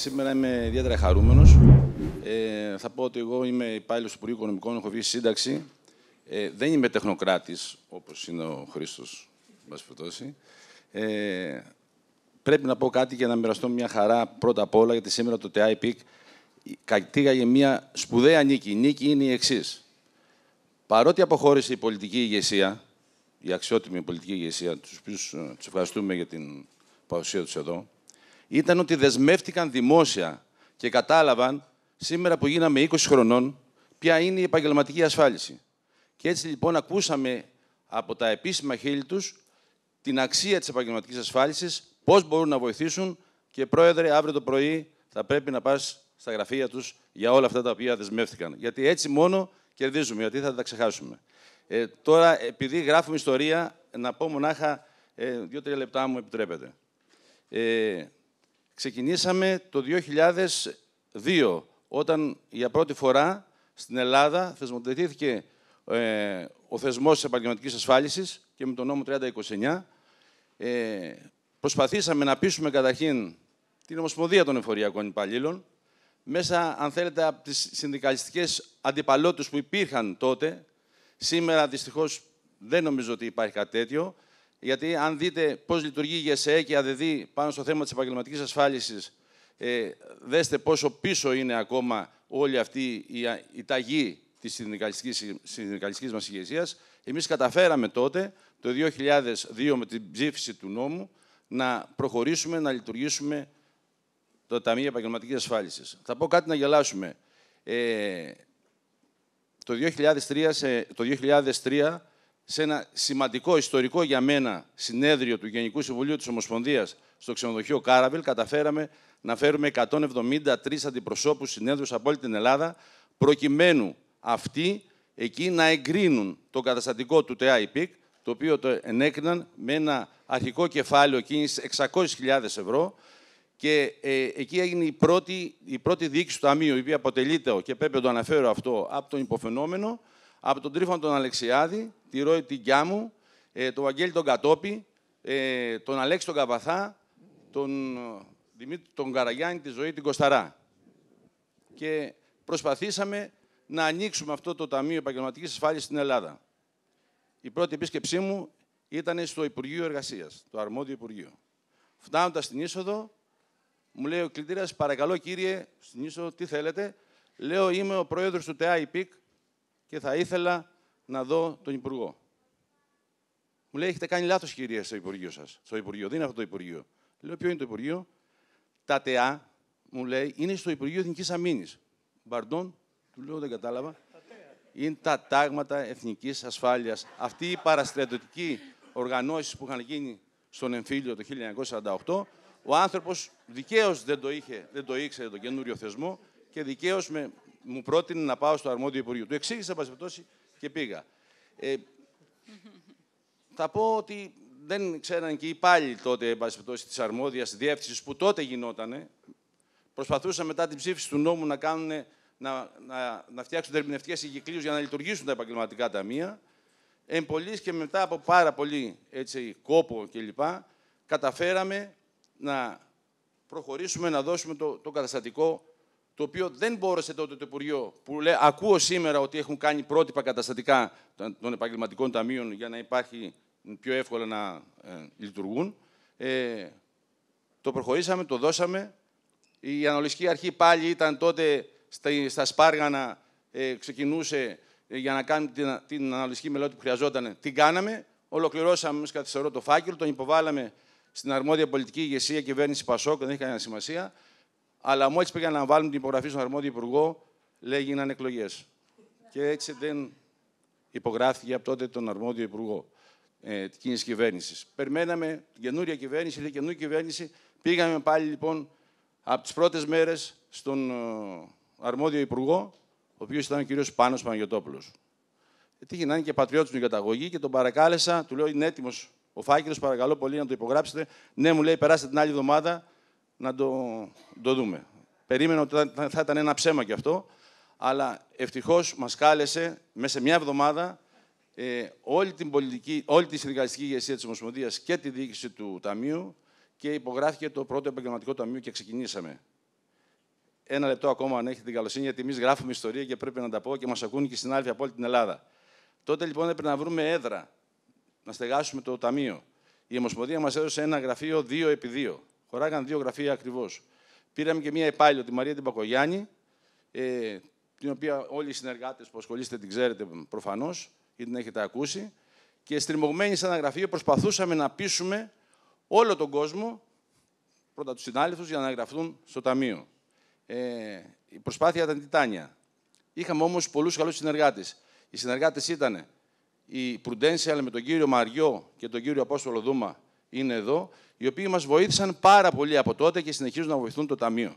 Σήμερα είμαι ιδιαίτερα χαρούμενος. Ε, θα πω ότι εγώ είμαι υπάλληλος του Υπουργείου Οικονομικών, έχω βγει σύνταξη. Ε, δεν είμαι τεχνοκράτης, όπως είναι ο Χρήστος, ε, πρέπει να πω κάτι για να μοιραστώ μια χαρά πρώτα απ' όλα, γιατί σήμερα το ΤΕΑΙΠΙΚ κατήγαγε μια σπουδαία νίκη. Η νίκη είναι η εξής. Παρότι αποχώρησε η πολιτική ηγεσία, η αξιότιμη πολιτική ηγεσία, τους οποίους ε, τους ευχαριστούμε για την παρουσία τους εδώ, ήταν ότι δεσμεύτηκαν δημόσια και κατάλαβαν σήμερα που γίναμε 20 χρονών ποια είναι η επαγγελματική ασφάλιση. Και έτσι λοιπόν ακούσαμε από τα επίσημα χείλη τους την αξία της επαγγελματικής ασφάλισης, πώς μπορούν να βοηθήσουν και πρόεδρε αύριο το πρωί θα πρέπει να πας στα γραφεία τους για όλα αυτά τα οποία δεσμεύτηκαν. Γιατί έτσι μόνο κερδίζουμε, γιατί θα τα ξεχάσουμε. Ε, τώρα, επειδή γράφουμε ιστορία, να πω μονάχα ε, δύο-τρία λεπτά μου επιτρέπετε. Ε, Ξεκινήσαμε το 2002, όταν για πρώτη φορά στην Ελλάδα θεσμοθετήθηκε ε, ο θεσμός της επαγγελματικής ασφάλισης και με τον νόμο 3029. Ε, προσπαθήσαμε να πείσουμε καταρχήν την Ομοσπονδία των Εφοριακών Υπαλλήλων, μέσα, αν θέλετε, από τις συνδικαλιστικές αντιπαλότητες που υπήρχαν τότε. Σήμερα, δυστυχώς, δεν νομίζω ότι υπάρχει κάτι τέτοιο. Γιατί αν δείτε πώς λειτουργεί η ΓΕΣΕΕ και η πάνω στο θέμα της επαγγελματικής ασφάλισης, ε, δέστε πόσο πίσω είναι ακόμα όλη αυτή η, η ταγή της συνδικαλιστικής μας ηγεσίας. Εμείς καταφέραμε τότε, το 2002, με την ψήφιση του νόμου, να προχωρήσουμε να λειτουργήσουμε το Ταμείο Επαγγελματικής Ασφάλισης. Θα πω κάτι να γελάσουμε. Ε, το 2003, το 2003 σε ένα σημαντικό ιστορικό για μένα συνέδριο του Γενικού Συμβουλίου της Ομοσπονδίας στο ξενοδοχείο Κάραβελ, καταφέραμε να φέρουμε 173 αντιπροσώπους συνέδρους από όλη την Ελλάδα, προκειμένου αυτοί εκεί να εγκρίνουν το καταστατικό του ΤΕΑΙΠΙΚ, το οποίο το ενέκριναν με ένα αρχικό κεφάλαιο κίνησης 600.000 ευρώ και ε, εκεί έγινε η πρώτη, η πρώτη διοίκηση του Ταμείου, η οποία αποτελείται, και πρέπει να το αναφέρω αυτό, από τον υποφαινόμενο, από τον Τρίφανο τον Αλεξιάδη, τη Ρόη την Κιάμου, ε, τον Βαγγέλη τον Κατόπι, ε, τον Αλέξη τον Καβαθά, τον ε, Δημήτρη τον Καραγιάννη, τη Ζωή την Κοσταρά. Και προσπαθήσαμε να ανοίξουμε αυτό το Ταμείο Επαγγελματικής Ασφάλειας στην Ελλάδα. Η πρώτη επίσκεψή μου ήταν στο Υπουργείο Εργασίας, το αρμόδιο Υπουργείο. Φτάνοντας στην είσοδο, μου λέει ο κλητήρας, παρακαλώ κύριε, στην είσοδο, τι θέλετε. Λέω, είμαι ο πρόεδρος του ΤΕΑΙΠΙΚ και θα ήθελα να δω τον Υπουργό. Μου λέει, έχετε κάνει λάθος κυρία στο Υπουργείο σας. Στο Υπουργείο, δεν είναι αυτό το Υπουργείο. Λέω, ποιο είναι το Υπουργείο. Τα ΤΕΑ, μου λέει, είναι στο Υπουργείο Εθνικής Αμήνης. Μπαρντών, του λέω, δεν κατάλαβα. Είναι τα τάγματα εθνικής ασφάλειας. Αυτή η παραστρατιωτική οργανώσεις που είχαν γίνει στον εμφύλιο το 1948, ο άνθρωπος δικαίως δεν το, είχε, δεν το ήξερε τον καινούριο θεσμό και δικαίως με μου πρότεινε να πάω στο αρμόδιο Υπουργείο. Του εξήγησα, πάση και πήγα. Ε, θα πω ότι δεν ξέραν και οι υπάλληλοι τότε, εν της αρμόδιας διεύθυνσης που τότε γινότανε. Προσπαθούσαν μετά την ψήφιση του νόμου να, κάνουν, να, να, να φτιάξουν ερμηνευτικές εγκυκλίου για να λειτουργήσουν τα επαγγελματικά ταμεία. Εν και μετά από πάρα πολύ έτσι, κόπο κλπ. καταφέραμε να προχωρήσουμε να δώσουμε το, το καταστατικό το οποίο δεν μπόρεσε τότε το Υπουργείο, που λέ, ακούω σήμερα ότι έχουν κάνει πρότυπα καταστατικά των επαγγελματικών ταμείων για να υπάρχει πιο εύκολα να ε, λειτουργούν. Ε, το προχωρήσαμε, το δώσαμε. Η αναλογική αρχή πάλι ήταν τότε στα, στα Σπάργανα, ε, ξεκινούσε ε, για να κάνει την, την αναλογική μελέτη που χρειαζόταν. Την κάναμε, ολοκληρώσαμε με καθυστερό το φάκελο, τον υποβάλαμε στην αρμόδια πολιτική ηγεσία κυβέρνηση Πασόκ, δεν έχει κανένα σημασία αλλά μόλι πήγαν να βάλουν την υπογραφή στον αρμόδιο υπουργό, λέει γίνανε εκλογές. Και έτσι δεν υπογράφηκε από τότε τον αρμόδιο υπουργό ε, τη κοινή κυβέρνησης. Περιμέναμε την καινούρια κυβέρνηση, ήρθε καινούργια κυβέρνηση. Πήγαμε πάλι λοιπόν από τις πρώτες μέρες στον ε, αρμόδιο υπουργό, ο οποίος ήταν ο κύριος Πάνος Παναγιοτόπουλος. Ε, τι να είναι και πατριώτη του καταγωγή και τον παρακάλεσα, του λέω είναι έτοιμος ο φάκελος, παρακαλώ πολύ να το υπογράψετε. Ναι, μου λέει περάστε την άλλη εβδομάδα, να το, το δούμε. Περίμενα ότι θα, ήταν ένα ψέμα κι αυτό, αλλά ευτυχώς μας κάλεσε μέσα σε μια εβδομάδα ε, όλη, την πολιτική, όλη τη συνεργαστική ηγεσία της Ομοσπονδίας και τη διοίκηση του Ταμείου και υπογράφηκε το πρώτο επαγγελματικό ταμείο και ξεκινήσαμε. Ένα λεπτό ακόμα, αν έχετε την καλοσύνη, γιατί εμείς γράφουμε ιστορία και πρέπει να τα πω και μας ακούν και συνάδελφοι από όλη την Ελλάδα. Τότε λοιπόν έπρεπε να βρούμε έδρα, να στεγάσουμε το ταμείο. Η Ομοσπονδία μας έδωσε ένα γραφείο 2x2. Χωράγαν δύο γραφεία ακριβώς. Πήραμε και μία υπάλληλο, τη Μαρία Τιμπακογιάννη, ε, την οποία όλοι οι συνεργάτες που ασχολείστε την ξέρετε προφανώς ή την έχετε ακούσει. Και στριμωγμένοι σε ένα γραφείο προσπαθούσαμε να πείσουμε όλο τον κόσμο, πρώτα τους συνάλληλου, για να εγγραφούν στο Ταμείο. Ε, η προσπάθεια ήταν τιτάνια. Είχαμε όμως πολλούς καλούς συνεργάτες. Οι συνεργάτες ήταν η Prudential με τον κύριο Μαριό και τον κύριο Απόστολο Δούμα είναι εδώ, οι οποίοι μας βοήθησαν πάρα πολύ από τότε και συνεχίζουν να βοηθούν το Ταμείο.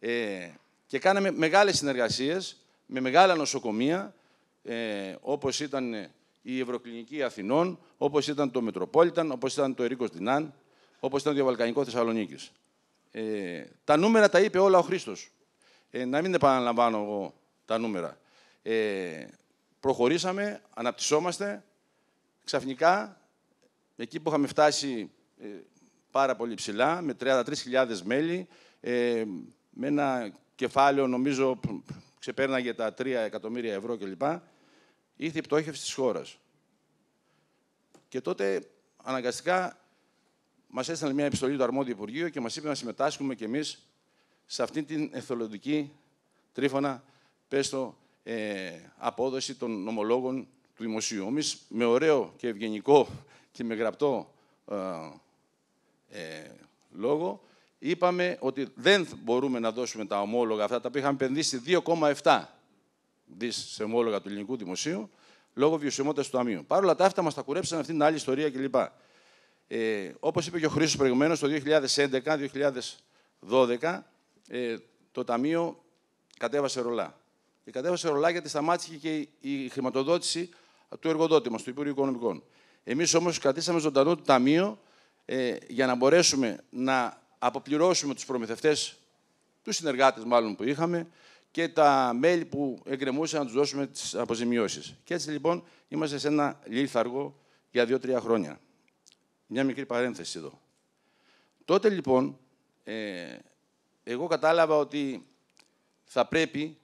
Ε, και κάναμε μεγάλες συνεργασίες με μεγάλα νοσοκομεία, ε, όπως ήταν ε, η Ευρωκλινική Αθηνών, όπως ήταν το Μετροπόλιταν, όπως ήταν το Ερίκος Δινάν, όπως ήταν το Βαλκανικό Θεσσαλονίκης. Ε, τα νούμερα τα είπε όλα ο Χρήστος. Ε, να μην επαναλαμβάνω εγώ τα νούμερα. Ε, προχωρήσαμε, αναπτυσσόμαστε. Ξαφνικά εκεί που είχαμε φτάσει ε, πάρα πολύ ψηλά, με 33.000 μέλη, ε, με ένα κεφάλαιο νομίζω ξεπέρναγε τα 3 εκατομμύρια ευρώ κλπ. Ήρθε η πτώχευση της χώρας. Και τότε αναγκαστικά μας έστειλε μια επιστολή του αρμόδιου Υπουργείου και μας είπε να συμμετάσχουμε κι εμείς σε αυτή την εθελοντική τρίφωνα, πες το, ε, απόδοση των νομολόγων του Δημοσίου. Εμείς με ωραίο και ευγενικό και με γραπτό ε, ε, λόγο, είπαμε ότι δεν μπορούμε να δώσουμε τα ομόλογα αυτά, τα οποία είχαμε επενδύσει 2,7 δις σε ομόλογα του ελληνικού δημοσίου, λόγω βιωσιμότητας του ταμείου. Παρ' όλα τα αυτά μας τα κουρέψαν αυτήν την άλλη ιστορία κλπ. Ε, όπως είπε και ο Χρήστος προηγουμένως, το 2011-2012 ε, το Ταμείο κατέβασε ρολά. Και κατέβασε ρολά γιατί σταμάτησε και η χρηματοδότηση του εργοδότη μας, του Υπουργείου Οικονομικών. Εμείς όμως κρατήσαμε ζωντανό το Ταμείο ε, για να μπορέσουμε να αποπληρώσουμε τους προμηθευτές τους συνεργάτες μάλλον που είχαμε και τα μέλη που εγκρεμούσαν να τους δώσουμε τις αποζημιώσεις. Και έτσι λοιπόν είμαστε σε ένα λίθαργο για δύο-τρία χρόνια. Μια μικρή παρένθεση εδώ. Τότε λοιπόν ε, εγώ κατάλαβα ότι θα πρέπει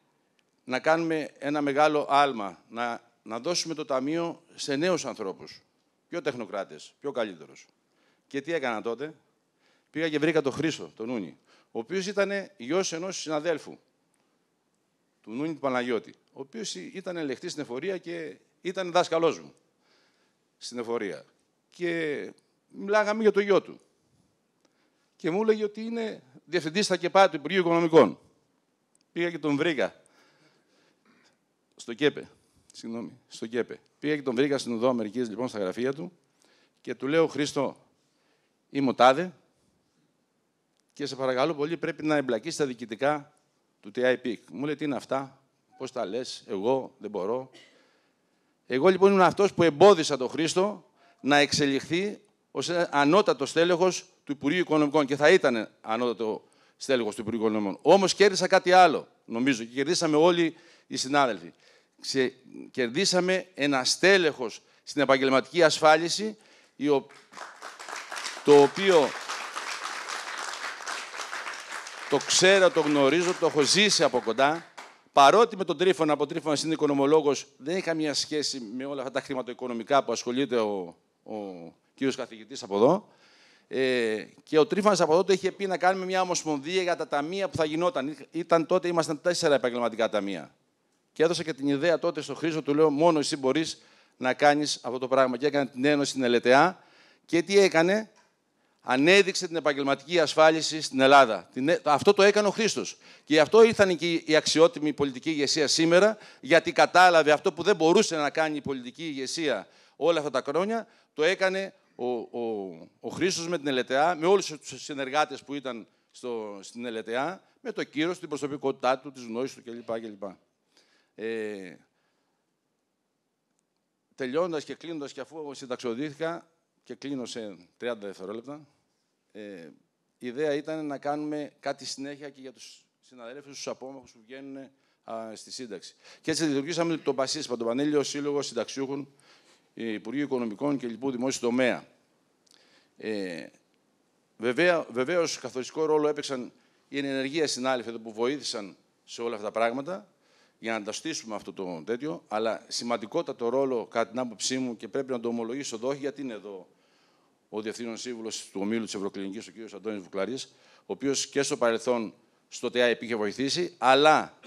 να κάνουμε ένα μεγάλο άλμα, να, να δώσουμε το Ταμείο σε νέους ανθρώπους. Πιο τεχνοκράτες, πιο καλύτερος. Και τι έκανα τότε. Πήγα και βρήκα τον Χρήσο, τον Νούνι, ο οποίος ήταν γιος ενός συναδέλφου, του Νούνι του Παναγιώτη, ο οποίος ήταν ελεγχτή στην εφορία και ήταν δάσκαλός μου στην εφορία. Και μιλάγαμε για το γιο του. Και μου έλεγε ότι είναι διευθυντής στα ΚΕΠΑ του Υπουργείου Οικονομικών. Πήγα και τον βρήκα στο ΚΕΠΕ συγγνώμη, στον Κέπε. Πήγα και τον βρήκα στην Ουδό Αμερικής, λοιπόν, στα γραφεία του και του λέω, Χρήστο, είμαι ο Τάδε και σε παρακαλώ πολύ πρέπει να εμπλακείς στα διοικητικά του TIP. Μου λέει, τι είναι αυτά, πώς τα λες, εγώ δεν μπορώ. Εγώ λοιπόν ήμουν αυτός που εμπόδισα τον Χρήστο να εξελιχθεί ως ανώτατος στέλεχος του Υπουργείου Οικονομικών και θα ήταν ανώτατο στέλεχος του Υπουργείου Οικονομικών. Όμως κέρδισα κάτι άλλο, νομίζω, και κερδίσαμε όλοι οι συνάδελφοι ξε... κερδίσαμε ένα στέλεχος στην επαγγελματική ασφάλιση, το οποίο το ξέρω, το γνωρίζω, το έχω ζήσει από κοντά. Παρότι με τον Τρίφωνα, από Τρίφωνα είναι οικονομολόγος, δεν είχα μια σχέση με όλα αυτά τα χρηματοοικονομικά που ασχολείται ο, ο κύριος καθηγητής από εδώ. Ε, και ο Τρίφανας από τότε είχε πει να κάνουμε μια ομοσπονδία για τα ταμεία που θα γινόταν. Ήταν τότε, ήμασταν τέσσερα επαγγελματικά ταμεία. Και έδωσα και την ιδέα τότε στον χρήσο του λέω: Μόνο εσύ μπορείς να κάνεις αυτό το πράγμα. Και έκανε την Ένωση στην Ελετεά. Και τι έκανε, ανέδειξε την επαγγελματική ασφάλιση στην Ελλάδα. Αυτό το έκανε ο Χρήστος. Και γι' αυτό ήρθαν και η αξιότιμη πολιτική ηγεσία σήμερα, γιατί κατάλαβε αυτό που δεν μπορούσε να κάνει η πολιτική ηγεσία όλα αυτά τα χρόνια, το έκανε ο, ο, ο Χρήστος με την Ελετεά, με όλους τους συνεργάτες που ήταν στο, στην Ελετεά, με το κύρος, την προσωπικότητά του, τις γνώσεις του κλπ. Ε, και κλείνοντας και αφού συνταξιοδοτήθηκα και κλείνω σε 30 δευτερόλεπτα, ε, η ιδέα ήταν να κάνουμε κάτι συνέχεια και για τους συναδέλφους, τους απόμαχους που βγαίνουν στη σύνταξη. Και έτσι λειτουργήσαμε τον ΠΑΣΙΣΠΑ, τον Πανέλιο Σύλλογο Συνταξιούχων Υπουργείου Οικονομικών και λοιπού δημόσιου τομέα. Ε, βεβαία, βεβαίως, καθοριστικό ρόλο έπαιξαν οι ενεργείες συνάλληφοι που βοήθησαν σε όλα αυτά τα πράγματα για να ανταστήσουμε αυτό το τέτοιο, αλλά σημαντικότατο ρόλο, κατά την άποψή μου, και πρέπει να το ομολογήσω εδώ, γιατί είναι εδώ ο Διευθύνων Σύμβουλος του Ομίλου της Ευρωκλινικής, ο κ. Αντώνης Βουκλαρής, ο οποίος και στο παρελθόν στο ΤΕΑ είχε βοηθήσει, αλλά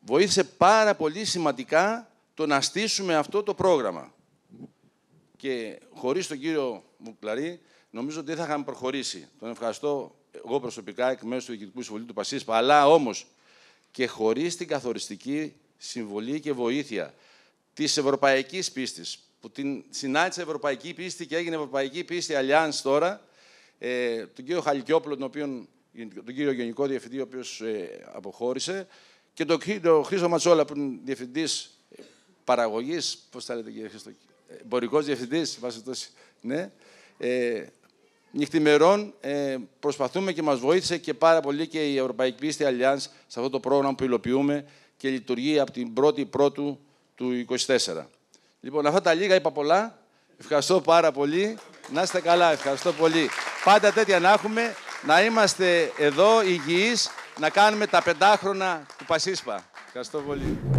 βοήθησε πάρα πολύ σημαντικά το να στήσουμε αυτό το πρόγραμμα. Και χωρίς τον κύριο Βουκλαρή, νομίζω ότι δεν θα είχαμε προχωρήσει. Τον ευχαριστώ εγώ προσωπικά εκ μέρους του Διοικητικού Συμβουλίου του Πασίσπα, αλλά όμως και χωρίς την καθοριστική συμβολή και βοήθεια της ευρωπαϊκής πίστης, που την συνάντησε ευρωπαϊκή πίστη και έγινε ευρωπαϊκή πίστη Αλιάνς τώρα, ε, τον κύριο Χαλκιόπουλο, τον, οποίον, τον κύριο Γενικό Διευθυντή, ο οποίος ε, αποχώρησε, και τον κύριο Χρήστο Ματσόλα, που είναι Διευθυντής ε, Παραγωγής, πώς θα λέτε κύριε Χρήστο, ε, Εμπορικός Διευθυντής, βάση ναι, ε, νυχτημερών ε, προσπαθούμε και μας βοήθησε και πάρα πολύ και η Ευρωπαϊκή Πίστη Αλλιάνς σε αυτό το πρόγραμμα που υλοποιούμε και λειτουργεί από την 1η Πρώτου του 2024. Λοιπόν, αυτά τα λίγα είπα πολλά. Ευχαριστώ πάρα πολύ. Να είστε καλά. Ευχαριστώ πολύ. Πάντα τέτοια να έχουμε, να είμαστε εδώ υγιείς, να κάνουμε τα πεντάχρονα του Πασίσπα. Ευχαριστώ πολύ.